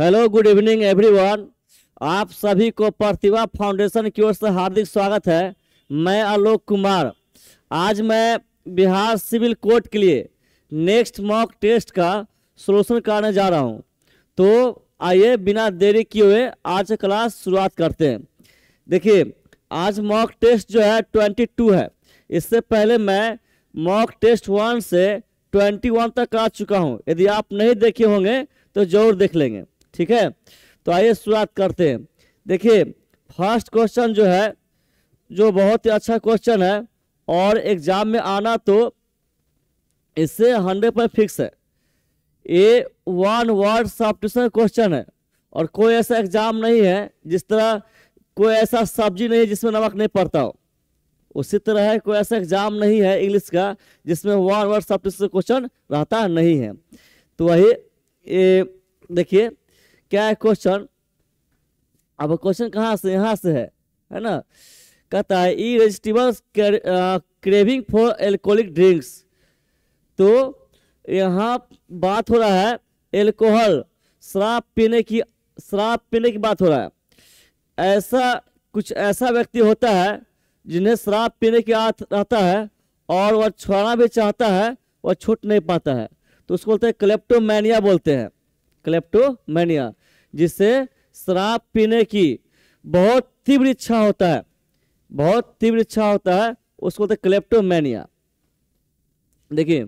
hello good evening everyone आप सभी को प्रतिभा फाउंडेशन की ओर से हार्दिक स्वागत है मैं आलोक कुमार आज मैं बिहार सिविल कोर्ट के लिए नेक्स्ट मॉक टेस्ट का सलूशन करने जा रहा हूं तो आइए बिना देरी किए हुए आज क्लास शुरुआत करते हैं देखिए आज मॉक टेस्ट जो है ट्वेंटी टू है इससे पहले मैं मॉक टेस्ट वन से ट्वेंटी वन तक करा चुका हूँ यदि आप नहीं देखे होंगे तो जरूर देख लेंगे ठीक है तो आइए शुरुआत करते हैं देखिए फर्स्ट क्वेश्चन जो है जो बहुत ही अच्छा क्वेश्चन है और एग्जाम में आना तो इससे हंड्रेड पर फिक्स है ये वन वर्ड सॉफ्टवेयर क्वेश्चन है और कोई ऐसा एग्जाम नहीं है जिस तरह कोई ऐसा सब्जी नहीं है जिसमें नमक नहीं पड़ता हो उसी तरह है कोई ऐसा एग्जाम नहीं है इंग्लिश का जिसमें वन वर्ड सॉफ्टवेयर क्वेश्चन रहता नहीं है तो वही देखिए क्या है क्वेश्चन अब क्वेश्चन कहाँ से यहाँ से है है ना कहता है irresistible craving for alcoholic drinks तो यहाँ बात हो रहा है एल्कोहल शराब पीने की शराब पीने की बात हो रहा है ऐसा कुछ ऐसा व्यक्ति होता है जिन्हें शराब पीने की आदत रहता है और वह छोड़ना भी चाहता है वह छूट नहीं पाता है तो उसको बोलते हैं क्लेप्टोमैनिया बोलते हैं क्लेप्टोमैनिया जिससे शराब पीने की बहुत तीव्र इच्छा होता है बहुत तीव्र इच्छा होता है उसको होता क्लेप्टोमैनिया देखिए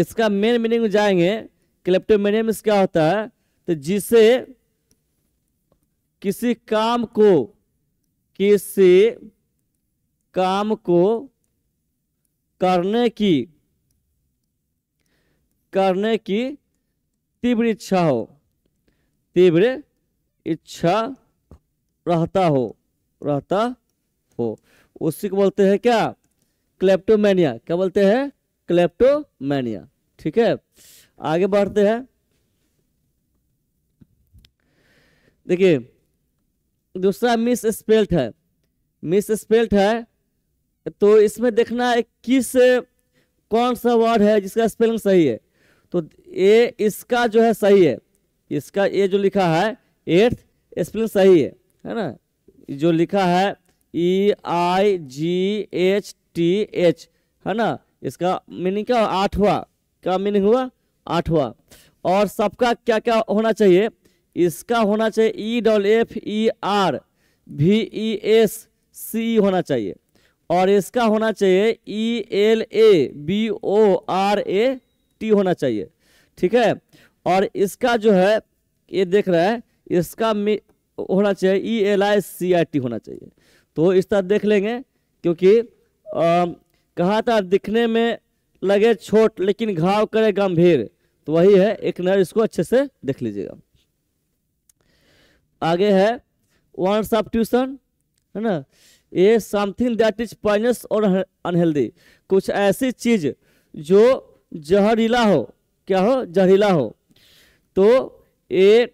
इसका मेन मीनिंग जाएंगे क्लेप्टोमैनिया में क्या होता है तो जिसे किसी काम को किसी काम को करने की करने की तीव्र इच्छा हो तीव्र इच्छा रहता हो रहता हो उसी को बोलते हैं क्या क्लेप्टोमैनिया क्या बोलते हैं क्लेप्टोमैनिया ठीक है आगे बढ़ते हैं देखिए दूसरा मिस स्पेल्ट है मिस स्पेल्ट है तो इसमें देखना है किस कौन सा वर्ड है जिसका स्पेलिंग सही है तो ये इसका जो है सही है इसका ये जो लिखा है एट्थ स्पेलिंग सही है है ना जो लिखा है E I G H T H है ना इसका मीनिंग क्या आठवा क्या मीनिंग हुआ आठवा और सबका क्या क्या होना चाहिए इसका होना चाहिए E double F E R भी ई एस सी होना चाहिए और इसका होना चाहिए E L A B O R A T E चाहिए ठीक है और इसका जो है ये देख रहा है इसका होना चाहिए E L I C I T E चाहिए तो इस तरह देख लेंगे क्योंकि आ, कहा था दिखने में लगे छोट लेकिन घाव करे गंभीर तो वही है एक नर इसको अच्छे से देख लीजिएगा आगे है वन सब ट्यूशन है ना ये समथिंग दैट इज पॉइनस और अनहेल्दी कुछ ऐसी चीज जो जहरीला हो क्या हो जहरीला हो तो ये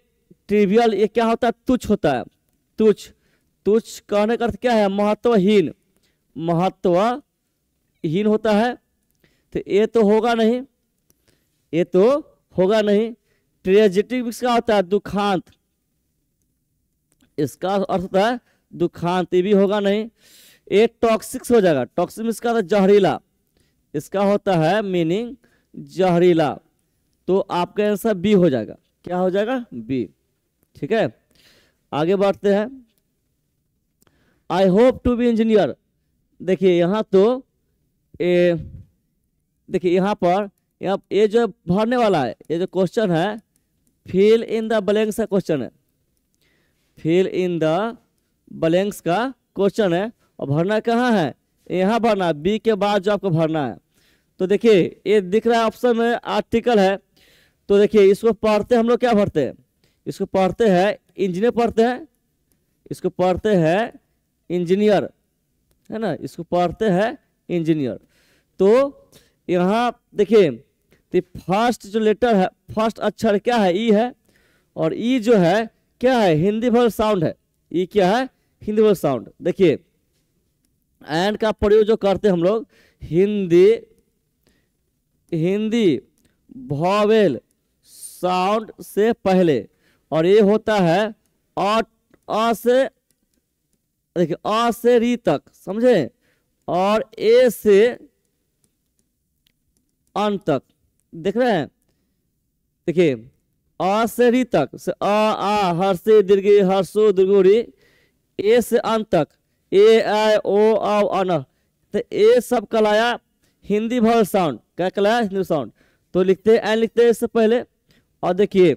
ट्रिवियल ये क्या होता है तुच्छ होता है तुच्छ तुच्छ कहने का अर्थ क्या है महत्वहीन महत्वहीन होता है तो ये तो होगा नहीं ये तो होगा नहीं ट्रेजेटिक्स का होता है दुखांत इसका अर्थ होता है दुखांत ये भी होगा नहीं ये टॉक्सिक्स हो जाएगा टॉक्सिक्स का जहरीला इसका होता है मीनिंग जहरीला तो आपका आंसर बी हो जाएगा क्या हो जाएगा बी ठीक है आगे बढ़ते हैं I hope to be engineer देखिए यहाँ तो ए देखिए यहाँ पर यहाँ ये जो भरने वाला है ये जो क्वेश्चन है फिल इन द ब्लैंक्स का क्वेश्चन है फिल इन द ब्लैंक्स का क्वेश्चन है और भरना कहाँ है यहाँ भरना बी के बाद जो आपको भरना है तो देखिए ये दिख रहा है ऑप्शन में आर्टिकल है तो देखिए इसको पढ़ते हम लोग क्या पढ़ते हैं इसको पढ़ते हैं इंजीनियर पढ़ते हैं इसको पढ़ते हैं इंजीनियर है ना इसको पढ़ते हैं इंजीनियर तो यहाँ देखिए तो फर्स्ट जो लेटर है फर्स्ट अक्षर क्या है ई e है और ई e जो है क्या है हिंदी भर साउंड है ई e क्या है हिंदी भर साउंड देखिए एंड का प्रयोग जो करते हम लोग हिंदी हिंदी भावेल साउंड से पहले और ये होता है आ, अ से देखिए आ से री तक समझे और ए से अन तक देख रहे हैं देखिए आ से री तक से आ आ हर से दीर्घ हर्षो दीर्घो री ए से अन तक ए आई ओ आ अन तो ए सब कलाया हिंदी भर साउंड क्या कलाया हिंदी साउंड तो लिखते हैं एन लिखते हैं इससे पहले और देखिए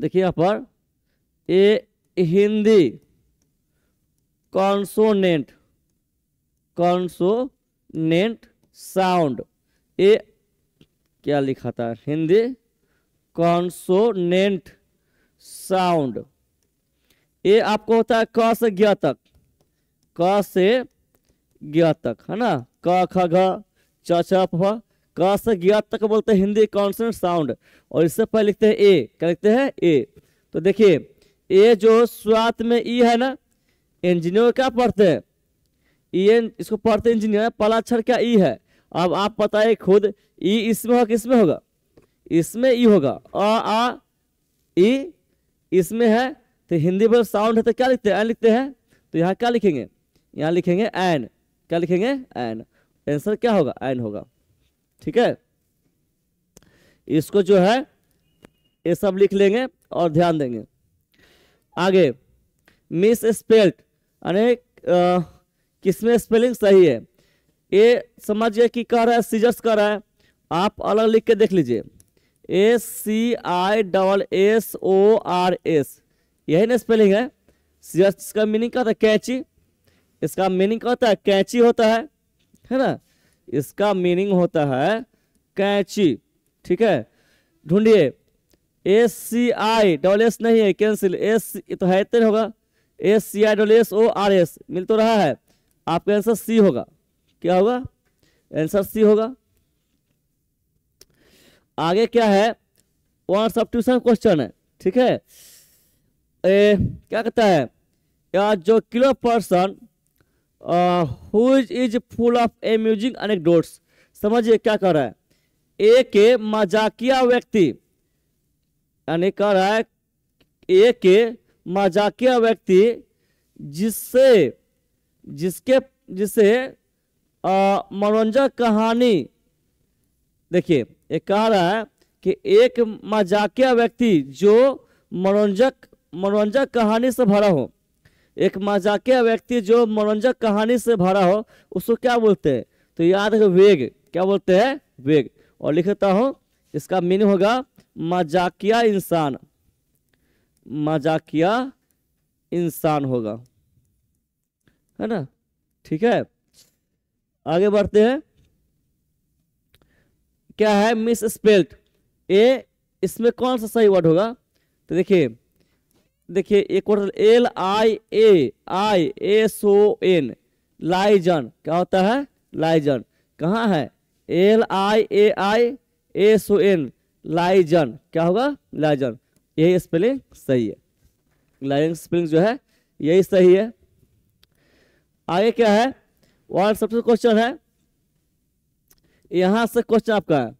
देखिए यहाँ पर a Hindi consonant consonant sound a क्या लिखा था हिंदी कॉन्सोनेंट साउंड ए आपको होता है क से ज्ञ तक क से ज्ञ तक है ना क ख घ च फ क से ज्ञा तक बोलते हैं हिंदी कॉन्सनेंट साउंड और इससे पहले लिखते हैं ए क्या लिखते हैं ए तो देखिए ए जो स्वात में ई है ना इंजीनियर क्या पढ़ते हैं ई e एन इसको पढ़ते इंजीनियर पला अक्षर क्या ई e है अब आप बताइए खुद ई e इसमें होगा किसमें होगा इसमें ई होगा अ आ ई इसमें है तो हिंदी बोल साउंड है तो क्या लिखते हैं एन लिखते हैं तो यहाँ क्या लिखेंगे यहाँ लिखेंगे एन क्या लिखेंगे एन आंसर क्या होगा एन होगा ठीक है इसको जो है ये सब लिख लेंगे और ध्यान देंगे आगे मिस स्पेल्ट अनेक किसमें स्पेलिंग सही है ये समझिए कि कह रहा है सीजर्स कह रहा है आप अलग लिख के देख लीजिए A C I double S O R S यही ना स्पेलिंग है सीजर्स का मीनिंग क्या होता है कैची इसका मीनिंग क्या होता है कैची होता है है ना इसका मीनिंग होता है कैंची ठीक है ढूंढिए S C I double S नहीं है कैंसिल एस तो है इतने होगा S C I double S O R S मिल तो रहा है आपका आंसर सी होगा क्या होगा आंसर सी होगा आगे क्या है वन सब ट्यूशन क्वेश्चन है ठीक है ए, क्या कहता है या जो किलो person who is full of amusing anecdotes समझिए क्या कर रहा है एक मजाकिया व्यक्ति यानी कह रहा है एक मजाकिया व्यक्ति जिससे जिसके जिसे uh, मनोरंजक कहानी देखिए ये कह रहा है कि एक मजाकिया व्यक्ति जो मनोरंजक मनोरंजक कहानी से भरा हो एक मजाकिया व्यक्ति जो मनोरंजक कहानी से भरा हो उसको क्या बोलते हैं तो याद है वेग क्या बोलते हैं वेग और लिखता हूँ इसका मीनिंग होगा मजाकिया इंसान मजाकिया इंसान होगा है ना ठीक है आगे बढ़ते हैं क्या है मिस स्पेल्ट ए इसमें कौन सा सही वर्ड होगा तो देखिए देखिए एक और L I A I S O N liaison क्या होता है लाइजन कहाँ है L I A I S O N liaison क्या होगा लाइजन यही स्पेलिंग सही है लाइजन स्पेलिंग जो है यही सही है आगे क्या है और सबसे क्वेश्चन है यहां से क्वेश्चन आपका है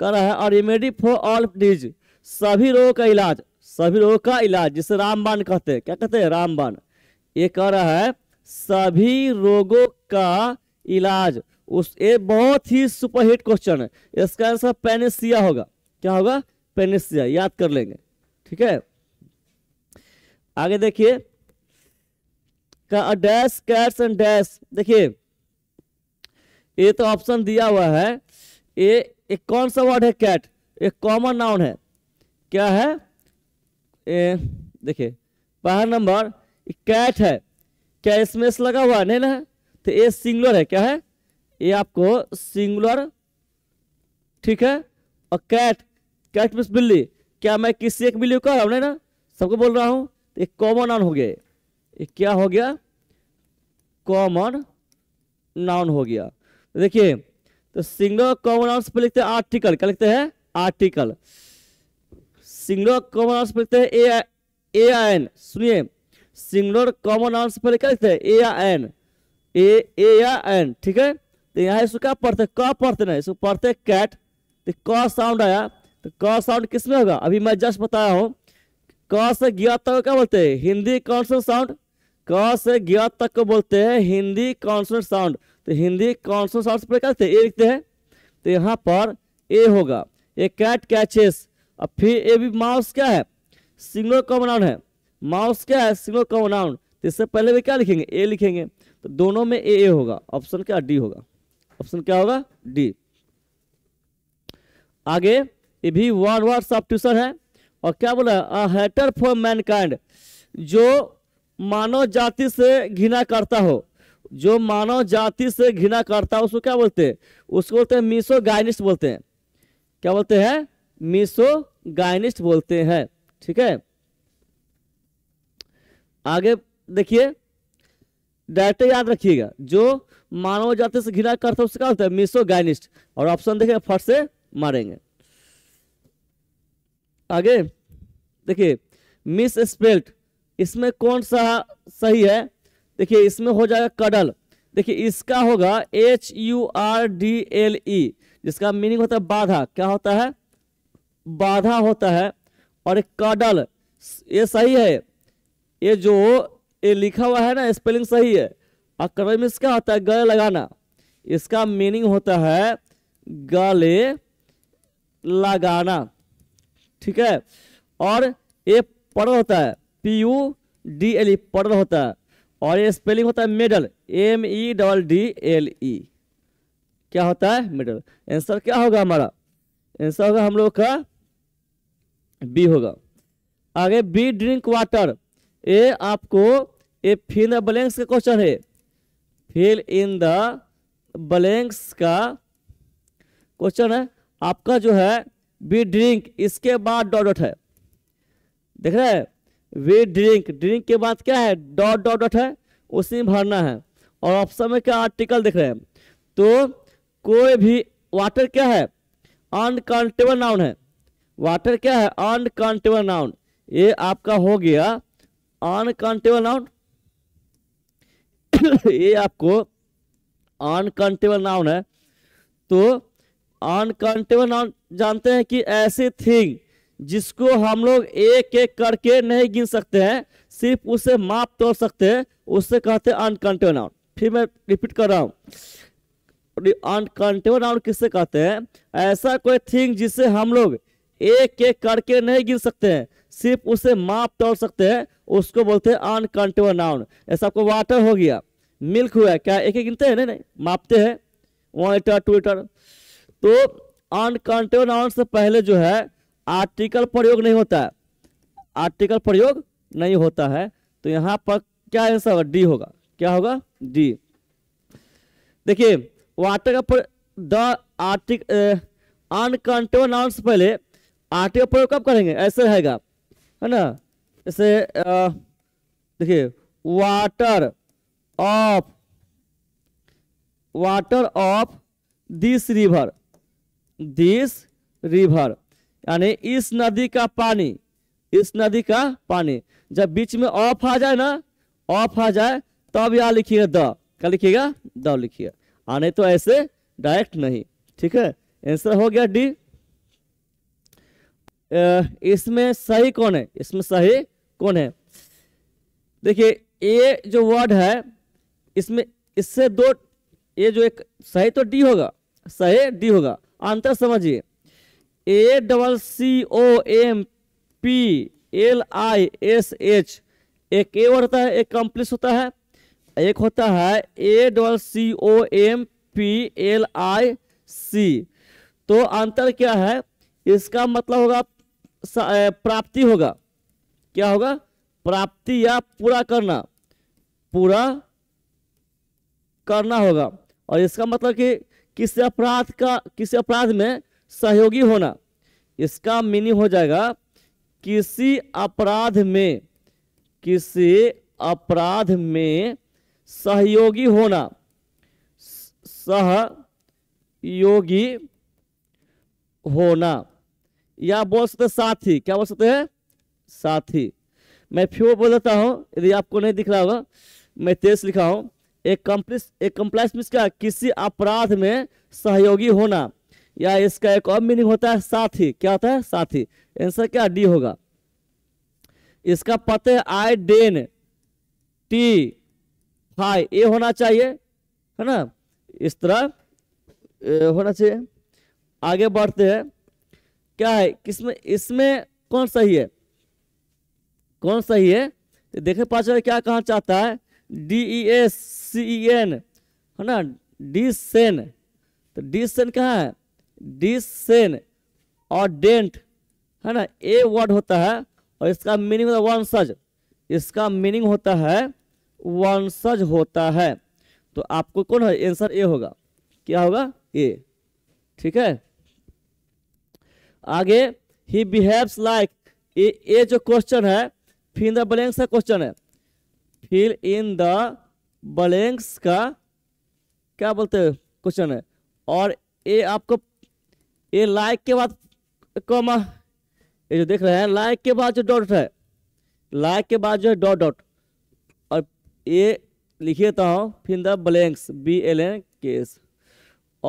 कर रहा है और रेमेडी फॉर ऑल डिज सभी रोगों का इलाज सभी रोगों का इलाज जिसे रामबाण कहते हैं क्या कहते हैं रामबाण ये कह रहा है सभी रोगों का इलाज उस ये बहुत ही सुपरहिट क्वेश्चन है इसका आंसर पेनेसिया होगा क्या होगा पेनेसिया याद कर लेंगे ठीक है आगे देखिए का डैश कैट्स एंड डैश देखिए ये तो ऑप्शन दिया हुआ है ये एक कौन सा वर्ड है कैट एक कॉमन नाउन है क्या है देखिए बाहर नंबर कैट है क्या इसमें लगा हुआ नहीं ना तो ये सिंगुलर है क्या है ये आपको सिंगुलर ठीक है और कैट कैट मिस बिल्ली क्या मैं किसी एक बिल्ली को रहा हूँ नहीं ना सबको बोल रहा हूँ तो एक कॉमन नाउन हो गया ये क्या हो गया कॉमन नाउन हो गया देखिए तो सिंगुलर कॉमन नाउन पे लिखते हैं आर्टिकल क्या लिखते हैं आर्टिकल सिंगुलर कॉमन आंसर पर लिखते हैं ए ए एन सुनिए सिंगुलर कॉमन आंसर पर क्या लिखते हैं ए या एन ए ए या एन ठीक है तो यहाँ इसको क्या पढ़ते क पढ़ते ना इसको पढ़ते कैट तो क साउंड आया तो क साउंड किसमें होगा अभी मैं जस्ट बताया हूँ क से ज्ञात तक क्या बोलते हैं हिंदी कॉन्सोनेंट साउंड क से ज्ञात तक को बोलते हैं हिंदी कॉन्सोनेंट साउंड तो हिंदी कॉन्सोनेंट साउंड पर क्या लिखते हैं ए लिखते हैं तो यहाँ पर ए होगा ए कैट कैचेस अब फिर ये भी माउस क्या है सिंगल कॉमन है माउस क्या है सिंगल कॉमन तो इससे पहले भी क्या लिखेंगे ए लिखेंगे तो दोनों में ए ए होगा ऑप्शन क्या डी होगा ऑप्शन क्या होगा डी आगे ये भी वन वर्ड सब्ट्यूशन है और क्या बोला है हेटर फॉर मैनकाइंड जो मानव जाति से घृणा करता हो जो मानव जाति से घृणा करता हो उसको क्या बोलते हैं उसको बोलते हैं मीसो बोलते हैं क्या बोलते हैं मिसोगाइनिस्ट बोलते हैं ठीक है आगे देखिए डायरेक्ट याद रखिएगा जो मानव जाति से घिरा करता उसका होता है मिसोगाइनिस्ट और ऑप्शन देखिए फट से मारेंगे आगे देखिए मिस स्पेल्ट इसमें कौन सा सही है देखिए इसमें हो जाएगा कडल देखिए इसका होगा H U R D L E जिसका मीनिंग होता है बाधा क्या होता है बाधा होता है और एक काडल ये सही है ये जो ये लिखा हुआ है ना स्पेलिंग सही है और अकड़े में क्या होता है गले लगाना इसका मीनिंग होता है गले लगाना ठीक है और ये पड़ होता है P U D L E पड़ होता है और ये स्पेलिंग होता है medal M E double D L E क्या होता है मेडल आंसर क्या होगा हमारा आंसर होगा हम लोग का बी होगा आगे बी ड्रिंक वाटर ए आपको ए फिल ब्लैंक्स का क्वेश्चन है फिल इन द ब्लैंक्स का क्वेश्चन है आपका जो है बी ड्रिंक इसके बाद डॉट डॉट है देख रहे हैं वी ड्रिंक ड्रिंक के बाद क्या है डॉट डॉट डॉट है उसी में भरना है और ऑप्शन में क्या आर्टिकल देख रहे हैं तो कोई भी वाटर क्या है अनकाउंटेबल नाउन है वाटर क्या है अनकाउंटेबल नाउन ये आपका हो गया अनकाउंटेबल नाउन ये आपको अनकाउंटेबल नाउन है तो अनकाउंटेबल नाउन जानते हैं कि ऐसे थिंग जिसको हम लोग एक एक करके नहीं गिन सकते हैं सिर्फ उसे माप तोड़ सकते हैं उससे कहते हैं अनकाउंटेबल नाउन फिर मैं रिपीट कर रहा हूँ अनकाउंटेबल नाउन किससे कहते हैं ऐसा कोई थिंग जिसे हम लोग एक एक करके नहीं गिन सकते हैं सिर्फ उसे माप तोड़ सकते हैं उसको बोलते हैं अनकंटेबल नाउन ऐसा आपको वाटर हो गया मिल्क हुआ क्या एक एक गिनते हैं नहीं नहीं मापते हैं वन लीटर टू लीटर तो अनकंटेबल नाउन से पहले जो है आर्टिकल प्रयोग नहीं होता है आर्टिकल प्रयोग नहीं होता है तो यहाँ पर क्या आंसर होगा डी होगा क्या होगा डी देखिए वाटर का द आर्टिक अनकंटेबल नाउन से पहले आर टी प्रयोग कब करेंगे ऐसे रहेगा है ना जैसे देखिए water of water of this river this river यानी इस नदी का पानी इस नदी का पानी जब बीच में ऑफ आ जाए ना ऑफ आ जाए तब यहाँ लिखिएगा द क्या लिखिएगा द लिखिए आने तो ऐसे डायरेक्ट नहीं ठीक है आंसर हो गया डी इसमें सही कौन है इसमें सही कौन है देखिए ये जो वर्ड है इसमें इससे दो ये जो एक सही तो डी होगा सही डी होगा अंतर समझिए A double C O M P L I S H एक ए वर्ड होता है एक कम्प्लीस होता है एक होता है A double C O M P L I C E अंतर क्या है इसका मतलब होगा प्राप्ति होगा क्या होगा प्राप्ति या पूरा करना पूरा करना होगा और इसका मतलब कि किसी अपराध का किसी अपराध में सहयोगी होना इसका मीनिंग हो जाएगा किसी अपराध में किसी अपराध में सहयोगी होना सहयोगी होना या बोल सकते साथी क्या बोल सकते हैं साथी मैं फ्यू बोल देता हूँ यदि आपको नहीं दिख रहा होगा मैं तेज लिखा हूँ एक कम्प्लिस एक कम्प्लाइस क्या किसी अपराध में सहयोगी होना या इसका एक और मीनिंग होता है साथी क्या होता है साथी आंसर क्या डी होगा इसका पते identify a होना चाहिए है ना इस तरह होना चाहिए आगे बढ़ते हैं क्या है किसमें इसमें कौन सही है कौन सही है तो देखे पाचर क्या कहा चाहता है D E S C E N है ना डी सेन e तो डी सेन e कहाँ है डी सेन और डेंट है ना ए वर्ड होता है और इसका मीनिंग होता है वंशज इसका मीनिंग होता है वंशज होता है तो आपको कौन है आंसर ए होगा क्या होगा ए ठीक है आगे ही बिहेव्स लाइक ये जो क्वेश्चन है फिल द ब्लैंक्स का क्वेश्चन है फिल इन द ब्लैंक्स का क्या बोलते हैं क्वेश्चन है और ये आपको ये लाइक के बाद कॉमा ये जो देख रहे हैं लाइक के बाद जो डॉट है लाइक के बाद जो है डॉट डॉट और ये लिख देता हूँ fill the blanks B L N केस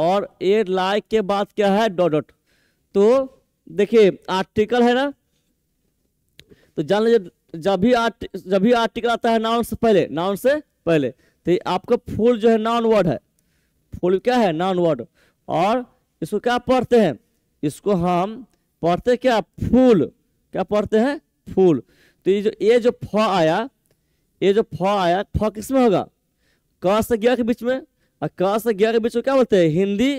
और ये लाइक के बाद क्या है डॉट डॉट तो देखिए आर्टिकल है ना तो जान लीजिए जब भी आर्ट जब भी आर्टिकल आता है नाउन से पहले नाउन से पहले तो आपका फूल जो है नॉन वर्ड है फूल क्या है नॉन वर्ड और इसको क्या पढ़ते हैं इसको हम पढ़ते क्या फूल क्या पढ़ते हैं फूल तो ये जो ये जो फ आया ये जो फ आया फ किस में होगा क से गया के बीच में और क से गया के बीच में क्या बोलते हैं Hindi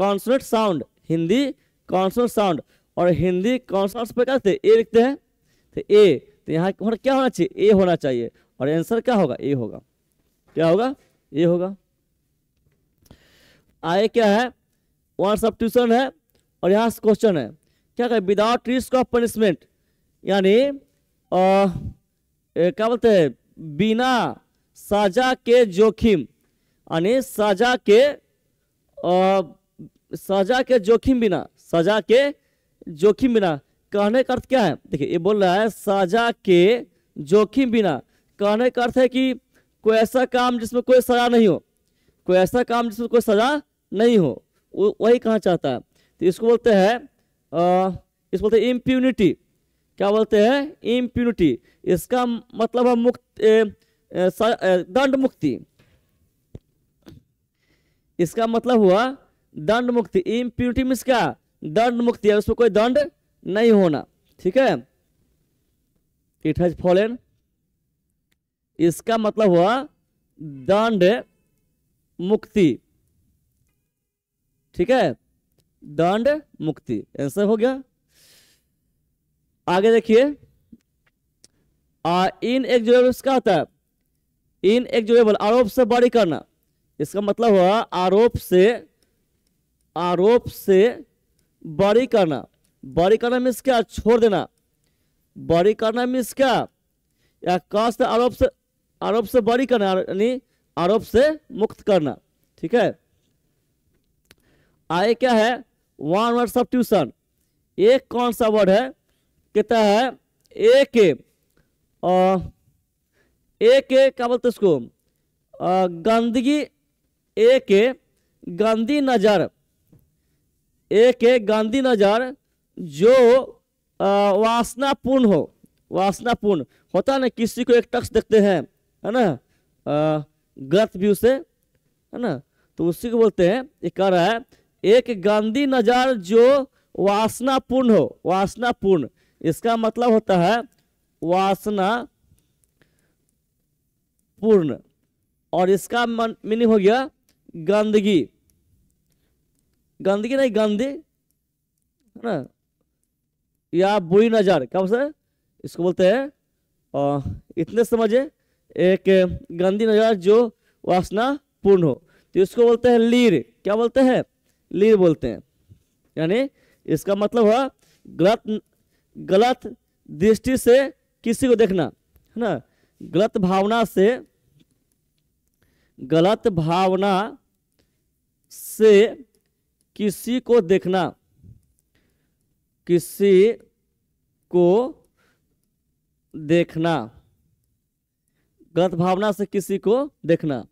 consonant sound Hindi consonant sound और हिंदी कॉन्सर्ट्स पे क्या ए लिखते हैं तो ए तो यहाँ होना क्या होना चाहिए ए होना चाहिए और आंसर क्या होगा ए होगा क्या होगा ए होगा आए क्या है वन ट्यूशन है और यहाँ क्वेश्चन है क्या कहें विदाउट रिस्क ऑफ पनिशमेंट यानी क्या बोलते हैं बिना सजा के जोखिम यानी सजा के आ, सजा के जोखिम बिना सजा के जोखिम बिना कहने का अर्थ क्या है देखिए ये बोल रहा है सजा के जोखिम बिना कहने का अर्थ है कि कोई ऐसा काम जिसमें कोई सजा नहीं हो कोई ऐसा काम जिसमें कोई सजा नहीं हो वही कहा चाहता है तो इसको बोलते हैं इसको बोलते हैं इम्प्यूनिटी क्या बोलते हैं इम्प्यूनिटी इसका मतलब है मुक्त दंड मुक्ति इसका मतलब हुआ दंड मुक्ति इम्प्यूनिटी मीन्स क्या दंड मुक्ति है उसमें कोई दंड नहीं होना ठीक है इट हैज फॉलन इसका मतलब हुआ दंड मुक्ति ठीक है दंड मुक्ति आंसर हो गया आगे देखिए इन एग्जोरेबल क्या होता है इन एक एग्जोरेबल आरोप से बड़ी करना इसका मतलब हुआ आरोप से आरोप से बड़ी करना बड़ी करना मिस क्या छोड़ देना बड़ी करना मिस क्या या कष्ट आरोप से आरोप से बड़ी करना यानी आरोप से मुक्त करना ठीक है आए क्या है वन वर्ड सब ट्यूशन एक कौन सा वर्ड है कहता है ए के ए के क्या बोलते उसको गंदगी ए के गंदी नज़र एक है नजर जो वासनापूर्ण हो वासनापूर्ण होता है ना किसी को एक टक्स देखते हैं है ना गलत भी से है ना तो उसी को बोलते हैं ये कह रहा है एक गांधी नजर जो वासनापूर्ण हो वासनापूर्ण इसका मतलब होता है वासना पूर्ण और इसका मीनिंग हो गया गंदगी गांधी के नहीं गांधी है ना या बुरी नज़र क्या बोलते हैं इसको बोलते हैं इतने समझे एक गांधी नज़र जो वासना पूर्ण हो तो इसको बोलते हैं लीर क्या बोलते हैं लीर बोलते हैं यानी इसका मतलब हुआ गलत गलत दृष्टि से किसी को देखना है ना गलत भावना से गलत भावना से किसी को देखना किसी को देखना गलत भावना से किसी को देखना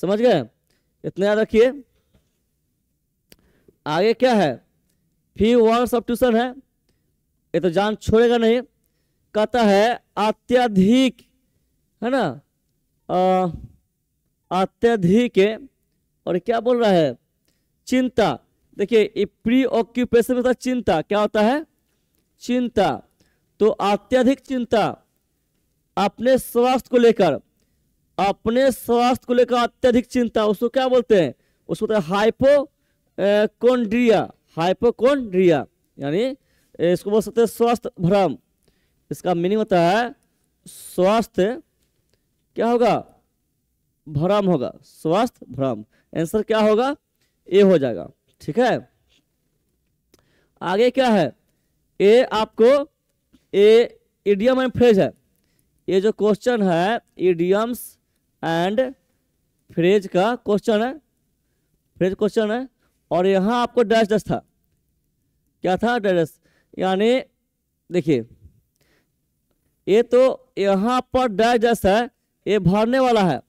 समझ गए इतना याद रखिए आगे क्या है फी वन ट्यूशन है ये तो जान छोड़ेगा नहीं कहता है अत्यधिक है ना अत्यधिक और क्या बोल रहा है चिंता देखिए प्री ऑक्यूपेशन होता है चिंता क्या होता है चिंता तो अत्यधिक चिंता अपने स्वास्थ्य को लेकर अपने स्वास्थ्य को लेकर अत्यधिक चिंता उसको क्या बोलते हैं उसको बोलते हैं हाइपोकोन्ड्रिया हाइपोकोन्ड्रिया यानी इसको बोल सकते हैं स्वास्थ्य भ्रम इसका मीनिंग होता है स्वास्थ्य क्या होगा भ्रम होगा स्वास्थ्य भ्रम आंसर क्या होगा ए हो जाएगा ठीक है आगे क्या है ए आपको ए इडियम एंड फ्रेज है ये जो क्वेश्चन है इडियम्स एंड फ्रेज का क्वेश्चन है फ्रेज क्वेश्चन है और यहाँ आपको डैश डैश था क्या था डैश यानी देखिए ये तो यहाँ पर डैश डैश है ये भरने वाला है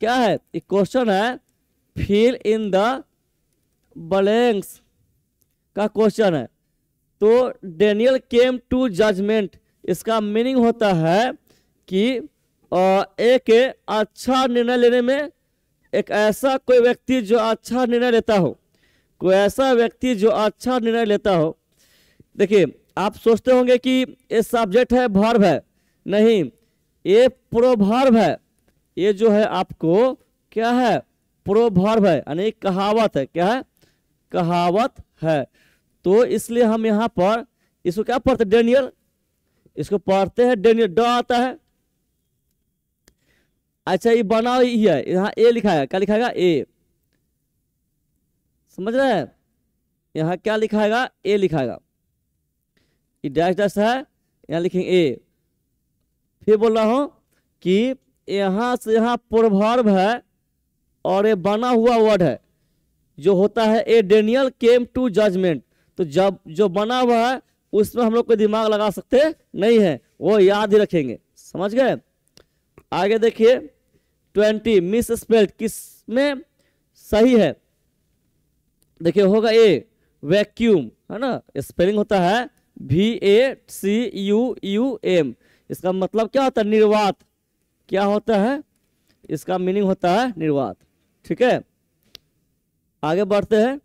क्या है ये क्वेश्चन है फील इन द ब्लैंक्स का क्वेश्चन है तो डेनियल केम टू जजमेंट इसका मीनिंग होता है कि एक अच्छा निर्णय लेने में एक ऐसा कोई व्यक्ति जो अच्छा निर्णय लेता हो कोई ऐसा व्यक्ति जो अच्छा निर्णय लेता हो देखिए आप सोचते होंगे कि ये सब्जेक्ट है भर्व है नहीं ये प्रोभर्व है ये जो है आपको क्या है प्रोभर्व है यानी कहावत है क्या है कहावत है तो इसलिए हम यहाँ पर इसको क्या पढ़ते डेनियल इसको पढ़ते हैं डेनियल ड आता है अच्छा ये बना ही है यहाँ ए लिखा है क्या लिखाएगा ए समझ रहे हैं यहाँ क्या लिखाएगा ए लिखाएगा ये डैश डैश है यहाँ लिखेंगे ए फिर बोल रहा हूँ कि यहाँ से यहाँ प्रभर्व है और ये बना हुआ वर्ड है जो होता है a Daniel came to judgement तो जब जो बना हुआ है उसमें हम लोग को दिमाग लगा सकते नहीं है वो याद ही रखेंगे समझ गए आगे देखिए ट्वेंटी मिस स्पेल्ट किस में सही है देखिए होगा ए वैक्यूम है ना स्पेलिंग होता है भी A C U U M इसका मतलब क्या होता है निर्वात क्या होता है इसका मीनिंग होता है निर्वात ठीक है आगे बढ़ते हैं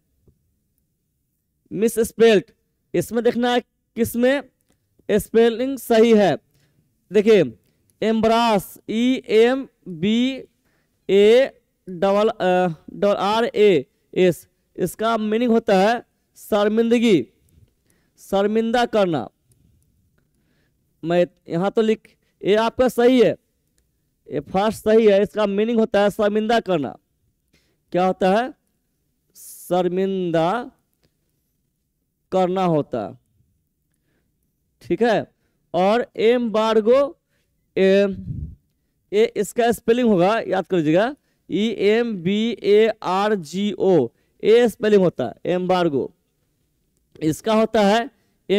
मिस स्पेल्ट इसमें देखना है किस में स्पेलिंग सही है देखिए embarrass E M B A double double R A S इसका मीनिंग होता है शर्मिंदगी शर्मिंदा करना मैं यहाँ तो लिख ये आपका सही है ये फर्स्ट सही है इसका मीनिंग होता है शर्मिंदा करना क्या होता है शर्मिंदा करना होता ठीक है और एम बार्गो ए ए इसका स्पेलिंग होगा याद कर लीजिएगा E M B A R G O ए स्पेलिंग होता है एम बार्गो इसका होता है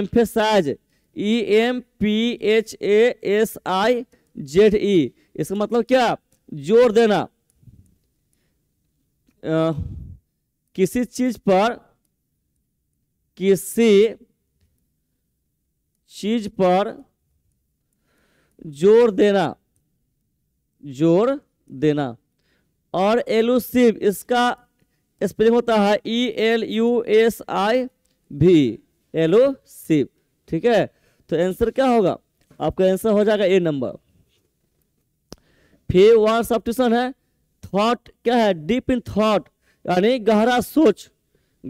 emphasize E M P H A S I Z E इसका मतलब क्या जोर देना आ, किसी चीज पर किसी चीज पर जोर देना जोर देना और एलुसिव इसका स्पेलिंग होता है E L U S I भी एलुसिव ठीक है तो आंसर क्या होगा आपका आंसर हो जाएगा ए नंबर फिर वन सब है थॉट क्या है डीप इन थॉट यानी गहरा सोच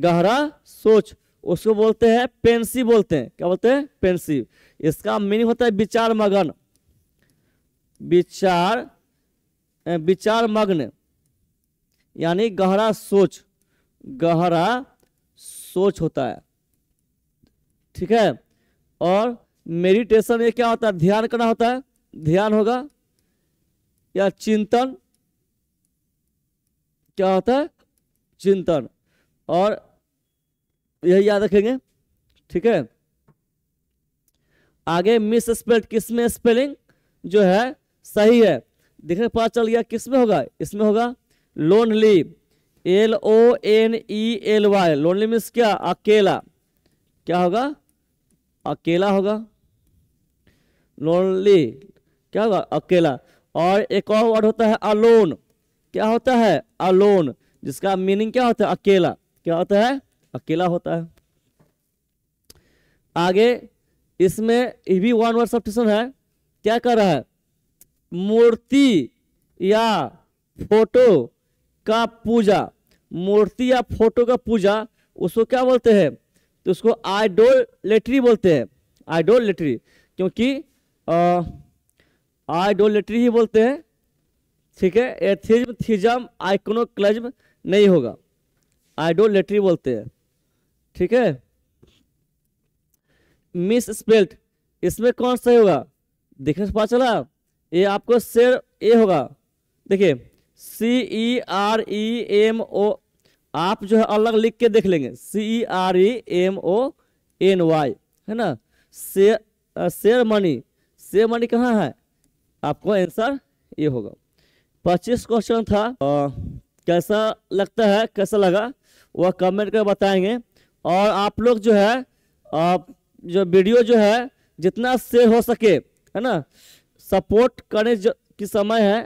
गहरा सोच उसको बोलते हैं पेंसिव बोलते हैं क्या बोलते हैं पेंसिव इसका मीनिंग होता है विचार मगन विचार विचार मग्न यानी गहरा सोच गहरा सोच होता है ठीक है और मेडिटेशन ये क्या होता है ध्यान करना होता है ध्यान होगा या चिंतन क्या होता है चिंतन और यही याद रखेंगे ठीक है आगे मिस स्पेल्ड किसमें स्पेलिंग जो है सही है देखने पता चल गया किसमें होगा इसमें होगा lonely L O N E L Y lonely मिस क्या अकेला क्या होगा अकेला होगा लोनली क्या होगा अकेला और एक और वर्ड होता है अलोन क्या होता है अलोन जिसका मीनिंग क्या होता है अकेला क्या होता है अकेला होता है आगे इसमें ये भी वन वर्ड सब्सटिट्यूशन है क्या कर रहा है मूर्ति या फोटो का पूजा मूर्ति या फोटो का पूजा उसको क्या बोलते हैं तो उसको आइडोलेट्री बोलते हैं लेटरी क्योंकि लेटरी ही बोलते हैं ठीक है एथिज्म आइकोनो क्लज्म नहीं होगा आइडोलेट्री बोलते हैं ठीक है मिस स्पेल्ट इसमें कौन सा होगा देखने से पता चला ये आपको शेर ए होगा देखिए सी ई आर ई एम ओ आप जो है अलग लिख के देख लेंगे C E R E M O N Y है ना शेर शेयर मनी शेयर मनी कहाँ है आपको आंसर ये होगा पच्चीस क्वेश्चन था आ, कैसा लगता है कैसा लगा वह कमेंट कर बताएंगे और आप लोग जो है आप जो वीडियो जो है जितना से हो सके है ना सपोर्ट करने जो की समय है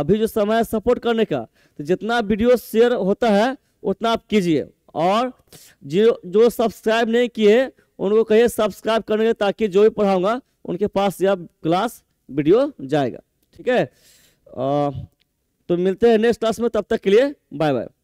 अभी जो समय है सपोर्ट करने का तो जितना वीडियो शेयर होता है उतना आप कीजिए और जो जो सब्सक्राइब नहीं किए उनको कहिए सब्सक्राइब करने ताकि जो भी पढ़ाऊँगा उनके पास यह क्लास वीडियो जाएगा ठीक है तो मिलते हैं नेक्स्ट क्लास में तब तक के लिए बाय बाय